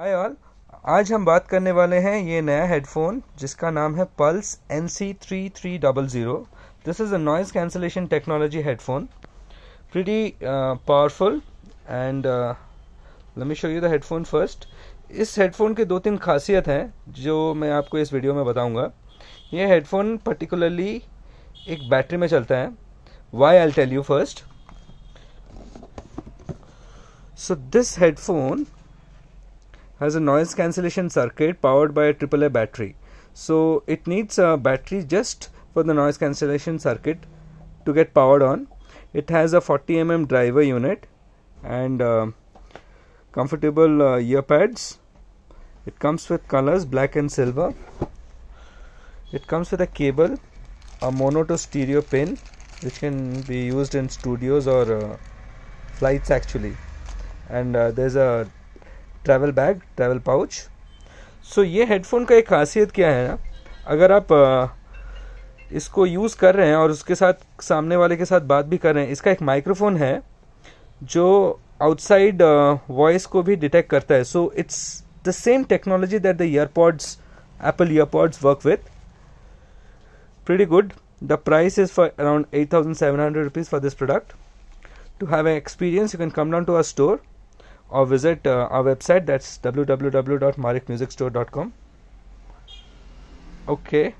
Hi all आज हम बात करने वाले हैं ये नया हेडफोन जिसका नाम है Pulse N C three three double zero this is a noise cancellation technology headphone pretty powerful and let me show you the headphone first इस हेडफोन के दो तीन खासियत हैं जो मैं आपको इस वीडियो में बताऊंगा ये हेडफोन पर्टिकुलरली एक बैटरी में चलता है why I tell you first so this headphone has a noise cancellation circuit powered by a AAA battery. So it needs a battery just for the noise cancellation circuit to get powered on. It has a 40 mm driver unit and uh, comfortable uh, ear pads. It comes with colors black and silver. It comes with a cable, a mono to stereo pin, which can be used in studios or uh, flights actually. And uh, there's a travel bag travel pouch so ये headphone का एक खासियत क्या है ना अगर आप इसको यूज़ कर रहे हैं और उसके साथ सामने वाले के साथ बात भी कर रहे हैं इसका एक माइक्रोफोन है जो आउटसाइड वॉइस को भी डिटेक्ट करता है so it's the same technology that the EarPods Apple EarPods work with good the price is for around eight thousand seven hundred rupees for this product to have experience you can come down to our store or visit uh, our website that's www.marikmusicstore.com okay